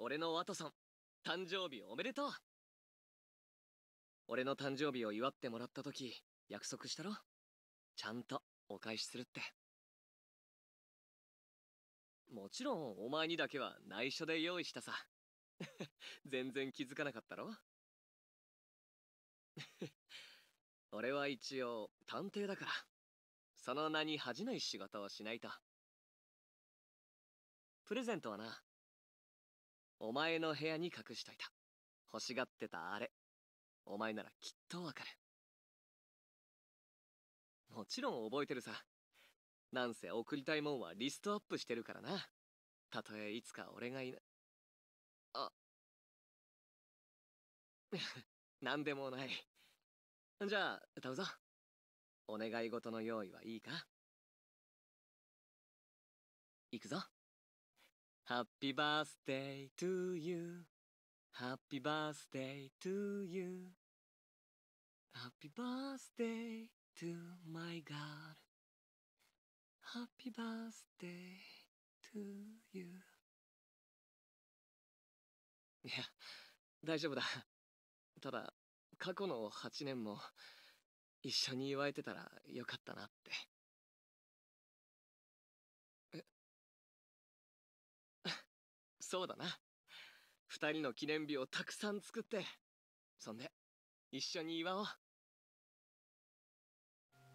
俺のワトソン誕生日おめでとう俺の誕生日を祝ってもらった時約束したろちゃんとお返しするってもちろんお前にだけは内緒で用意したさ 全然気づかなかったろ 俺は一応探偵だからその名に恥じない仕事をしないとプレゼントはなお前の部屋に隠しといた欲しがってたあれお前ならきっとわかるもちろん覚えてるさなんせ送りたいもんはリストアップしてるからなたとえいつか俺がいなあ なんでもないじゃあ歌うぞお願い事の用意はいいか行くぞ Happy birthday to you Happy birthday to you Happy birthday to my girl Happy birthday to you いや大丈夫だただ過去の8年も一緒に祝えてたらよかったなって。そうだな2人の記念日をたくさん作ってそんで一緒に祝おう